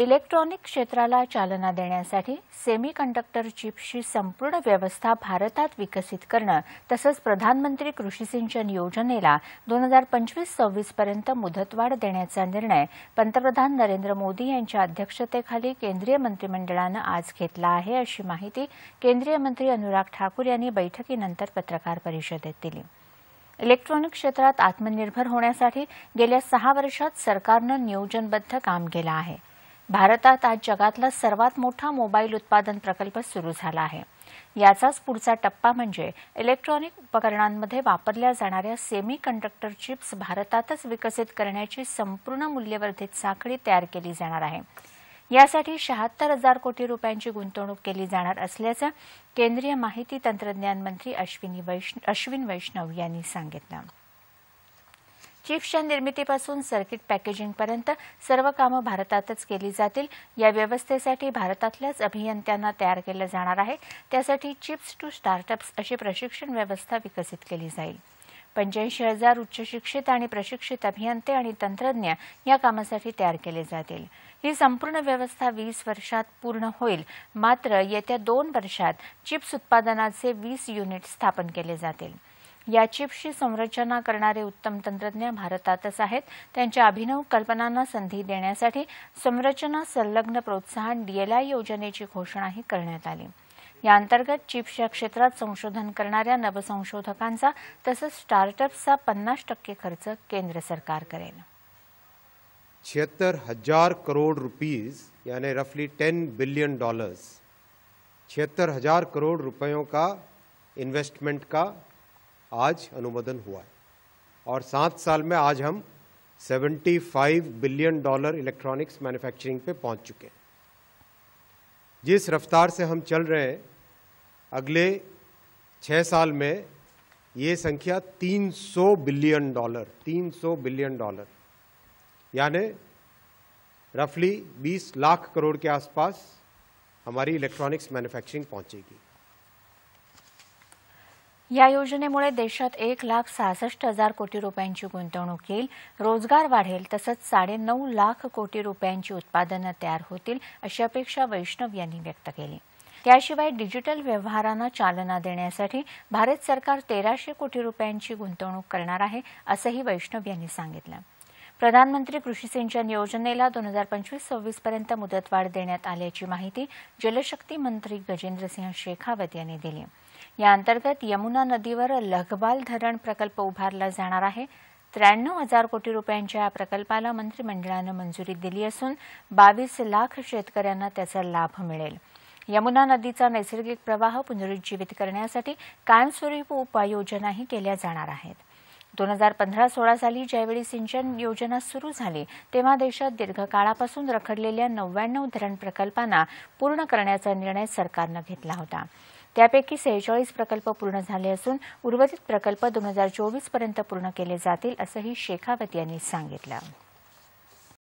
electronic क्षेत्राला चालना देण्यासाठी सेमी कंडक्टर चिप्सची संपूर्ण व्यवस्था भारतात विकसित करणं तसंच प्रधानमंत्री कृषी सिंचन योजनेला दोन हजार पंचवीस सव्वीसपर्यंत मुदतवाढ देण्याचा निर्णय पंतप्रधान नरेंद्र मोदी यांच्या अध्यक्षतेखाली केंद्रीय मंत्रिमंडळानं आज घेतला आहे अशी माहिती केंद्रीय मंत्री अनुराग ठाकूर यांनी बैठकीनंतर पत्रकार परिषदेत दिली इलेक्ट्रॉनिक क्षेत्रात आत्मनिर्भर होण्यासाठी गेल्या सहा वर्षात सरकारनं नियोजनबद्ध काम केलं आहे भारतात आज जगातला सर्वात मोठा मोबाईल उत्पादन प्रकल्प सुरू झाला आहे याचाच पुढचा टप्पा म्हणजे इलेक्ट्रॉनिक उपकरणांमध्ये वापरल्या जाणाऱ्या सेमी कंडक्टर चिप्स भारतातच विकसित करण्याची संपूर्ण मूल्यवर्धित साखळी तयार केली जाणार आहे यासाठी शहात्तर हजार कोटी रुपयांची गुंतवणूक केली जाणार असल्याचं केंद्रीय माहिती तंत्रज्ञान मंत्री अश्विनी वैष्णव यांनी सांगितलं चिप्सच्या निर्मितीपासून सर्किट पॅकेजिंगपर्यंत सर्व कामं भारतातच केली जातील या व्यवस्थेसाठी भारतातल्याच अभियंत्यांना तयार केलं जाणार आहे त्यासाठी चिप्स टू स्टार्टअप्स अशी प्रशिक्षण व्यवस्था विकसित केली जाईल पंच्याऐंशी हजार उच्च शिक्षित आणि प्रशिक्षित अभियंते आणि तंत्रज्ञ या कामासाठी तयार केले जातील ही संपूर्ण व्यवस्था वीस वर्षात पूर्ण होईल मात्र येत्या दोन वर्षात चिप्स उत्पादनाचे वीस युनिट स्थापन केले जातील या चिपशी संरचना करणारे उत्तम तंत्रज्ञ भारतातच आहेत त्यांच्या अभिनव कल्पनांना संधी देण्यासाठी संरचना संलग्न प्रोत्साहन डीएलआय योजनेची घोषणाही करण्यात आली या अंतर्गत चिप्सच्या क्षेत्रात संशोधन करणाऱ्या नवसंशोधकांचा तसंच स्टार्टअप्सचा पन्नास टक्के खर्च केंद्र सरकार करेल छिहत्तर हजार करोड़ रुपीज यानी रफली टेन बिलियन डॉलर्स छिहत्तर हजार करोड़ रुपयों का इन्वेस्टमेंट का आज अनुमोदन हुआ है और सात साल में आज हम 75 बिलियन डॉलर इलेक्ट्रॉनिक्स मैन्युफैक्चरिंग पे पहुंच चुके हैं जिस रफ्तार से हम चल रहे हैं अगले छः साल में ये संख्या 300 बिलियन डॉलर 300 बिलियन डॉलर यानी रफली 20 लाख करोड़ के आसपास हमारी इलेक्ट्रॉनिक्स मैन्युफैक्चरिंग पहुंचेगी या योजनेमुळे देशात एक लाख सहासष्ट हजार कोटी रुपयांची गुंतवणूक येईल रोजगार वाढेल तसंच साडेनऊ लाख कोटी रुपयांची उत्पादनं तयार होतील अशी अपेक्षा वैष्णव यांनी व्यक्त केली त्याशिवाय डिजिटल व्यवहारांना चालना देण्यासाठी भारत सरकार तेराशे कोटी रुपयांची गुंतवणूक करणार आहे असंही वैष्णव यांनी सांगितलं प्रधानमंत्री कृषी सिंचन योजनेला दोन हजार पंचवीस सव्वीसपर्यंत पर्यंत मुदतवाढ देण्यात आल्याची माहिती जलशक्ती मंत्री गजेंद्रसिंह शेखावत यांनी दिली या अंतर्गत यमुना नदीवर लघबाल धरण प्रकल्प उभारला जाणार आहे त्र्याण्णव हजार कोटी रुपयांच्या या प्रकल्पाला मंत्रिमंडळानं मंजुरी दिली असून बावीस लाख शेतकऱ्यांना त्याचा लाभ मिळेल यमुना नदीचा नैसर्गिक प्रवाह पुनरुज्जीवित करण्यासाठी कायमस्वरूप उपाययोजनाही केल्या जाणार आहेत दोन हजार पंधरा सोळा साली ज्यावेळी सिंचन योजना सुरू झाली तेव्हा देशात दीर्घकाळापासून रखडलेल्या नव्याण्णव धरण प्रकल्पांना पूर्ण करण्याचा निर्णय सरकारनं घेतला होता त्यापैकी सेहेचाळीस प्रकल्प पूर्ण झाले असून उर्वरित प्रकल्प दोन हजार चोवीस पर्यंत पूर्ण केले जातील असंही शेखावत यांनी सांगितलं